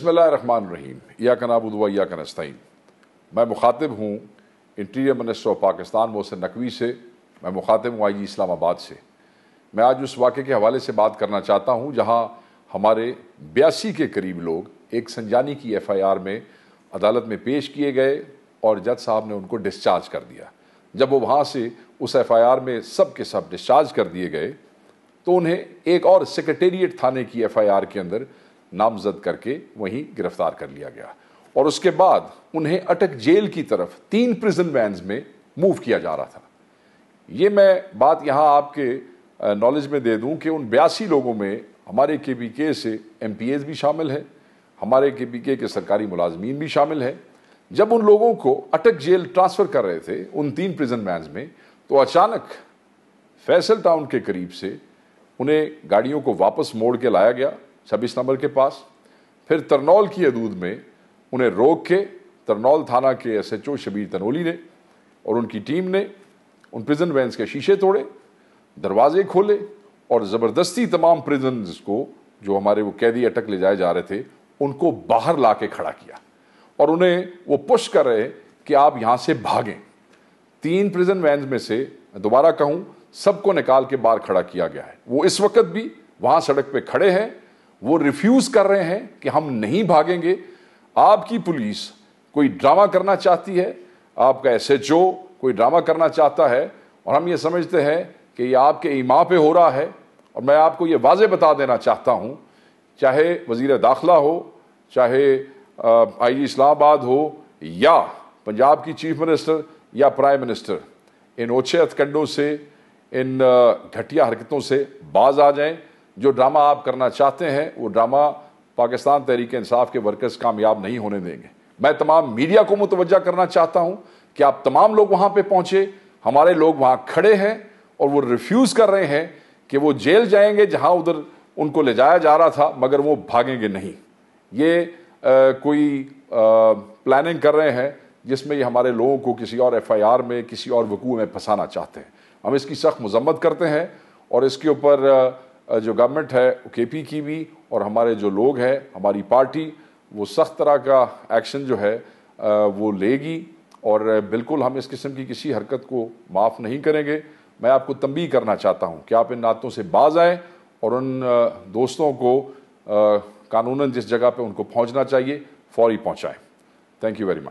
रहीम या कनाबुदवा या कनस्तीन मैं मुखातिब हूँ interior minister of Pakistan Mohsin Naqvi से मैं मुखातिब हूँ आई जी इस्लामाबाद से मैं आज उस वाक़े के हवाले से बात करना चाहता हूँ जहाँ हमारे बयासी के करीब लोग एक संजानी की एफ़ आई आर में अदालत में पेश किए गए और जज साहब ने उनको डिस्चार्ज कर दिया जब वो वहाँ से उस एफ़ आई आर में सब के सब डिस्चार्ज कर दिए गए तो उन्हें एक और सेक्रटेरिएट थाने की एफ़ आई आर के अंदर नामजद करके वहीं गिरफ्तार कर लिया गया और उसके बाद उन्हें अटक जेल की तरफ तीन प्रिजन वैन में मूव किया जा रहा था ये मैं बात यहाँ आपके नॉलेज में दे दूँ कि उन बयासी लोगों में हमारे के बी के से एम पी एस भी शामिल है हमारे के बी के के सरकारी मुलाजमीन भी शामिल हैं जब उन लोगों को अटक जेल ट्रांसफ़र कर रहे थे उन तीन प्रिजन वैन में तो अचानक फैसल टाउन के करीब से उन्हें गाड़ियों को वापस मोड़ के लाया गया छब्बीस नंबर के पास फिर तरनौल की अदूद में उन्हें रोक के तरनौल थाना के S H O Shabbir Tanoli ने और उनकी टीम ने उन प्रिजन वैंस के शीशे तोड़े दरवाजे खोले और ज़बरदस्ती तमाम प्रिजन को जो हमारे वो कैदी अटक ले जाए जा रहे थे उनको बाहर ला के खड़ा किया और उन्हें वो पुश कर रहे कि आप यहाँ से भागें तीन प्रिजन वैन में से दोबारा कहूँ सबको निकाल के बाहर खड़ा किया गया है वो इस वक्त भी वहाँ सड़क पर खड़े हैं वो रिफ्यूज कर रहे हैं कि हम नहीं भागेंगे आपकी पुलिस कोई ड्रामा करना चाहती है आपका एस कोई ड्रामा करना चाहता है और हम ये समझते हैं कि ये आपके ईमा पे हो रहा है और मैं आपको ये वाजे बता देना चाहता हूँ चाहे वजीर दाखिला हो चाहे आई जी इस्लामाबाद हो या पंजाब की चीफ मिनिस्टर या प्राइम मिनिस्टर इन ओछे हथकंडों से इन घटिया हरकतों से बाज आ जाएं जो ड्रामा आप करना चाहते हैं वो ड्रामा पाकिस्तान तहरीक इंसाफ के वर्कर्स कामयाब नहीं होने देंगे मैं तमाम मीडिया को मुतवजा करना चाहता हूँ कि आप तमाम लोग वहाँ पर पहुँचे हमारे लोग वहाँ खड़े हैं और वो रिफ्यूज़ कर रहे हैं कि वो जेल जाएंगे जहाँ उधर उनको ले जाया जा रहा था मगर वो भागेंगे नहीं ये आ, कोई प्लानिंग कर रहे हैं जिसमें ये हमारे लोगों को किसी और एफआईआर में किसी और वकूह में फंसाना चाहते हैं हम इसकी सख्त मजम्मत करते हैं और इसके ऊपर जो गवर्नमेंट है के की भी और हमारे जो लोग हैं हमारी पार्टी वो सख्त तरह का एक्शन जो है वो लेगी और बिल्कुल हम इस किस्म की किसी हरकत को माफ़ नहीं करेंगे मैं आपको तंबी करना चाहता हूँ कि आप इन नातों से बाज आएँ और उन दोस्तों को कानूनन जिस जगह पे उनको पहुँचना चाहिए फौरी पहुँचाएँ थैंक यू वेरी मच